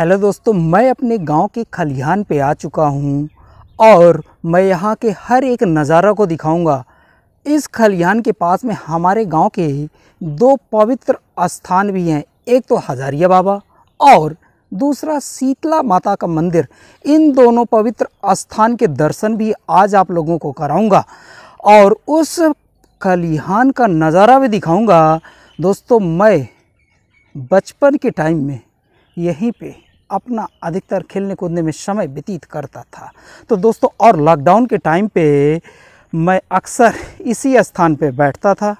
hello दोस्तों मैं अपने गांव के खलिहान पे आ चुका हूं और मैं यहां के हर एक नज़ारा को दिखाऊंगा इस खलिहान के पास में हमारे गांव के दो पवित्र स्थान भी हैं एक तो हजारिया बाबा और दूसरा शीतला माता का मंदिर इन दोनों पवित्र स्थान के दर्शन भी आज आप लोगों को कराऊंगा और उस खलिहान का नज़ारा भी दिखाऊंगा दोस्तों मैं बचपन के टाइम में यहीं पे अपना अधिकतर खेलने कूदने में समय व्यतीत करता था तो दोस्तों और लॉकडाउन के टाइम पे मैं अक्सर इसी स्थान पे बैठता था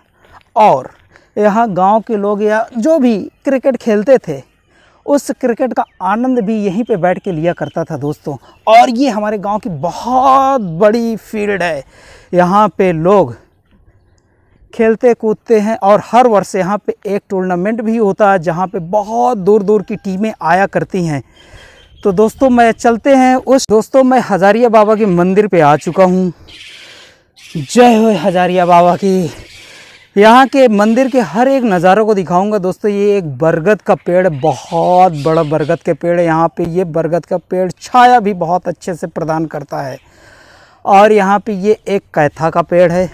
और यहाँ गांव के लोग या जो भी क्रिकेट खेलते थे उस क्रिकेट का आनंद भी यहीं पे बैठ के लिया करता था दोस्तों और ये हमारे गांव की बहुत बड़ी फील्ड है यहाँ पे लोग खेलते कूदते हैं और हर वर्ष यहाँ पे एक टूर्नामेंट भी होता है जहाँ पे बहुत दूर दूर की टीमें आया करती हैं तो दोस्तों मैं चलते हैं उस दोस्तों मैं हज़ारिया बाबा के मंदिर पे आ चुका हूँ जय हो हज़ारिया बाबा की यहाँ के मंदिर के हर एक नज़ारों को दिखाऊंगा दोस्तों ये एक बरगद का पेड़ बहुत बड़ा बरगद के पेड़ है यहाँ पे ये बरगद का पेड़ छाया भी बहुत अच्छे से प्रदान करता है और यहाँ पे ये एक कैथा का पेड़ है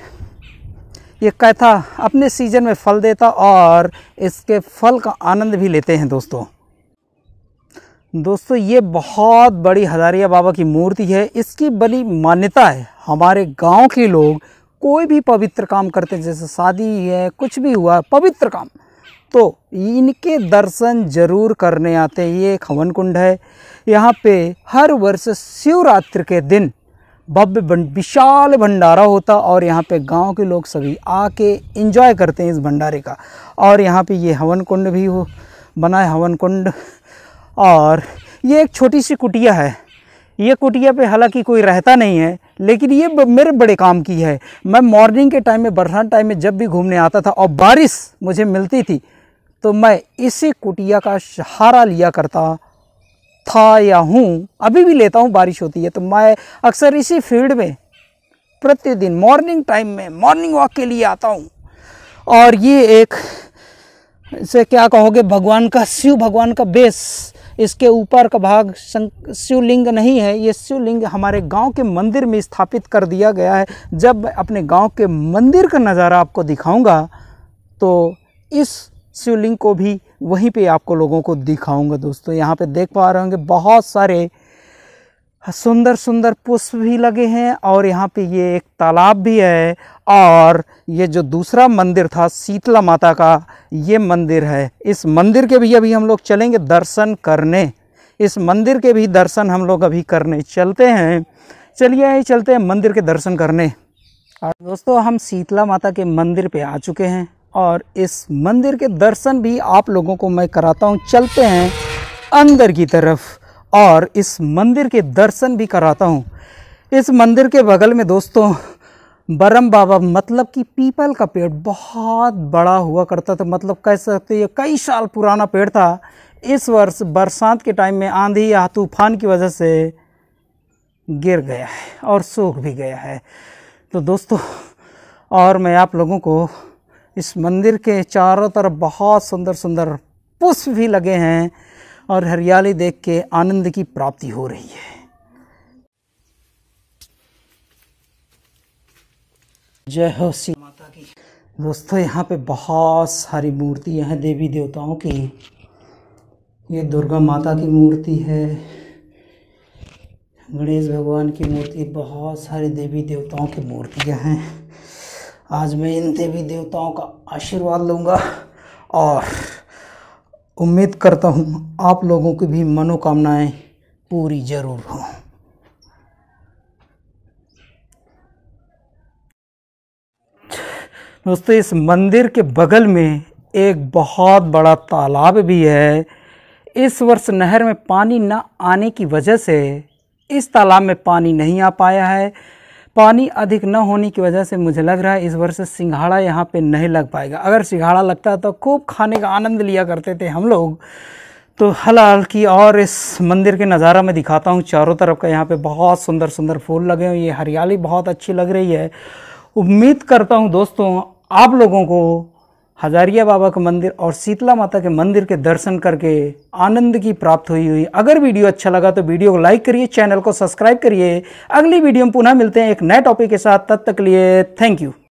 ये कैथा अपने सीजन में फल देता और इसके फल का आनंद भी लेते हैं दोस्तों दोस्तों ये बहुत बड़ी हजारिया बाबा की मूर्ति है इसकी बड़ी मान्यता है हमारे गांव के लोग कोई भी पवित्र काम करते हैं जैसे शादी है कुछ भी हुआ पवित्र काम तो इनके दर्शन जरूर करने आते हैं ये एक हवन कुंड है यहाँ पे हर वर्ष शिवरात्रि के दिन भव्य विशाल भंडारा होता और यहाँ पे गांव के लोग सभी आके एंजॉय करते हैं इस भंडारे का और यहाँ पे ये हवन कुंड भी हो बना है हवन कुंड और ये एक छोटी सी कुटिया है ये कुटिया पे हालांकि कोई रहता नहीं है लेकिन ये मेरे बड़े काम की है मैं मॉर्निंग के टाइम में बरसात टाइम में जब भी घूमने आता था और बारिश मुझे मिलती थी तो मैं इसी कुटिया का सहारा लिया करता था या हूँ अभी भी लेता हूँ बारिश होती है तो मैं अक्सर इसी फील्ड में प्रतिदिन मॉर्निंग टाइम में मॉर्निंग वॉक के लिए आता हूँ और ये एक से क्या कहोगे भगवान का शिव भगवान का बेस इसके ऊपर का भाग शिवलिंग नहीं है ये शिवलिंग हमारे गांव के मंदिर में स्थापित कर दिया गया है जब अपने गांव के मंदिर का नज़ारा आपको दिखाऊंगा तो इस शिवलिंग को भी वहीं पे आपको लोगों को दिखाऊंगा दोस्तों यहाँ पे देख पा रहे होंगे बहुत सारे सुंदर सुंदर पुष्प भी लगे हैं और यहाँ पे ये एक तालाब भी है और ये जो दूसरा मंदिर था शीतला माता का ये मंदिर है इस मंदिर के भी अभी हम लोग चलेंगे दर्शन करने इस मंदिर के भी दर्शन हम लोग अभी करने चलते हैं चलिए है, चलते हैं मंदिर के दर्शन करने और दोस्तों हम शीतला माता के मंदिर पे आ चुके हैं और इस मंदिर के दर्शन भी आप लोगों को मैं कराता हूँ चलते हैं अंदर की तरफ और इस मंदिर के दर्शन भी कराता हूँ इस मंदिर के बगल में दोस्तों बरम बाबा मतलब कि पीपल का पेड़ बहुत बड़ा हुआ करता था मतलब कह सकते ये कई साल पुराना पेड़ था इस वर्ष बरसात के टाइम में आंधी या तूफान की वजह से गिर गया है और सूख भी गया है तो दोस्तों और मैं आप लोगों को इस मंदिर के चारों तरफ बहुत सुंदर सुंदर पुष्प भी लगे हैं और हरियाली देख के आनंद की प्राप्ति हो रही है जय हो सी माता की दोस्तों यहाँ पे बहुत सारी मूर्तियाँ हैं देवी देवताओं की ये दुर्गा माता की मूर्ति है गणेश भगवान की मूर्ति बहुत सारी देवी देवताओं की मूर्तियाँ हैं आज मैं इन देवी देवताओं का आशीर्वाद लूँगा और उम्मीद करता हूँ आप लोगों की भी मनोकामनाएं पूरी ज़रूर हों दोस्तों इस मंदिर के बगल में एक बहुत बड़ा तालाब भी है इस वर्ष नहर में पानी ना आने की वजह से इस तालाब में पानी नहीं आ पाया है पानी अधिक न होने की वजह से मुझे लग रहा है इस वर्ष सिंघाड़ा यहाँ पे नहीं लग पाएगा अगर सिंघाड़ा लगता तो खूब खाने का आनंद लिया करते थे हम लोग तो हलाल की और इस मंदिर के नज़ारा मैं दिखाता हूँ चारों तरफ का यहाँ पे बहुत सुंदर सुंदर फूल लगे हुए ये हरियाली बहुत अच्छी लग रही है उम्मीद करता हूँ दोस्तों आप लोगों को हजारिया बाबा का मंदिर और शीतला माता के मंदिर के दर्शन करके आनंद की प्राप्त हुई हुई अगर वीडियो अच्छा लगा तो वीडियो को लाइक करिए चैनल को सब्सक्राइब करिए अगली वीडियो में पुनः मिलते हैं एक नए टॉपिक के साथ तब तक लिए थैंक यू